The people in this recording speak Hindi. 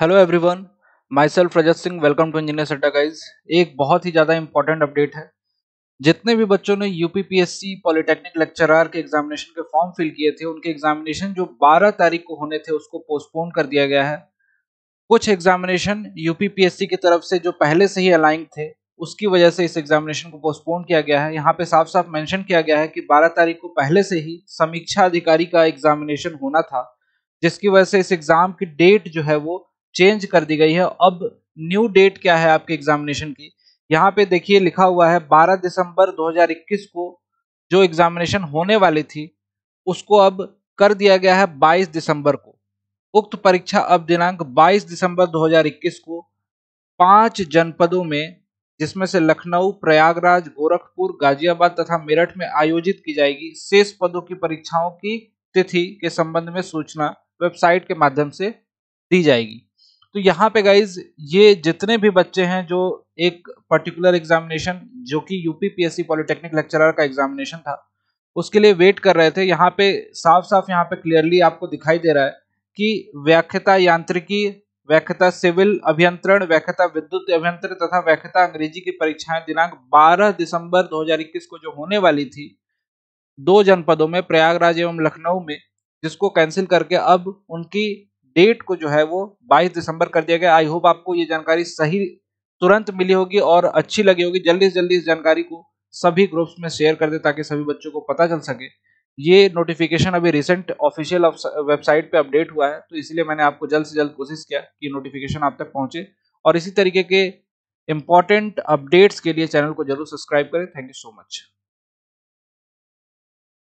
hello everyone myself Rajat Singh welcome to engineer Sadda guys एक बहुत ही ज़्यादा इंपॉर्टेंट अपडेट है जितने भी बच्चों ने यूपीपीएससी पॉलिटेक्निक लेक्चरर के एग्जामिनेशन के फॉर्म फिल किए थे उनके एग्जामिनेशन जो 12 तारीख को होने थे उसको पोस्टपोन कर दिया गया है कुछ एग्जामिनेशन सी की तरफ से जो पहले से ही अलाइंग थे उसकी वजह से इस एग्जामिनेशन को पोस्टपोन किया गया है यहाँ पे साफ साफ मैंशन किया गया है कि बारह तारीख को पहले से ही समीक्षा अधिकारी का एग्जामिनेशन होना था जिसकी वजह से इस एग्जाम की डेट जो है वो चेंज कर दी गई है अब न्यू डेट क्या है आपके एग्जामिनेशन की यहाँ पे देखिए लिखा हुआ है 12 दिसंबर 2021 को जो एग्जामिनेशन होने वाली थी उसको अब कर दिया गया है 22 दिसंबर को उक्त परीक्षा अब दिनांक 22 दिसंबर 2021 को पांच जनपदों में जिसमें से लखनऊ प्रयागराज गोरखपुर गाजियाबाद तथा मेरठ में आयोजित की जाएगी शेष पदों की परीक्षाओं की तिथि के संबंध में सूचना वेबसाइट के माध्यम से दी जाएगी तो यहाँ पे गाइज ये जितने भी बच्चे हैं जो एक पर्टिकुलर एग्जामिनेशन जो कि यूपीपीएससी पॉलिटेक्निक लेक्चरर का एग्जामिनेशन था उसके लिए वेट कर रहे थे यहाँ पे साफ साफ यहाँ पे क्लियरली आपको दिखाई दे रहा है कि व्याख्यता यांत्रिकी व्याख्यता सिविल अभियंत्रण व्याख्यता विद्युत अभियंत्रण तथा व्याख्यता अंग्रेजी की परीक्षाएं दिनांक 12 दिसंबर 2021 को जो होने वाली थी दो जनपदों में प्रयागराज एवं लखनऊ में जिसको कैंसिल करके अब उनकी डेट को जो है वो 22 दिसंबर कर दिया गया आई होप आपको ये जानकारी सही तुरंत मिली होगी और अच्छी लगी होगी जल्दी से जल्दी इस जानकारी को सभी ग्रुप्स में शेयर कर दे ताकि सभी बच्चों को पता चल सके ये नोटिफिकेशन अभी रिसेंट ऑफिशियल वेबसाइट पे अपडेट हुआ है तो इसलिए मैंने आपको जल्द से जल्द कोशिश किया कि नोटिफिकेशन आप तक पहुंचे और इसी तरीके के इंपॉर्टेंट अपडेट्स के लिए चैनल को जरूर सब्सक्राइब करें थैंक यू सो मच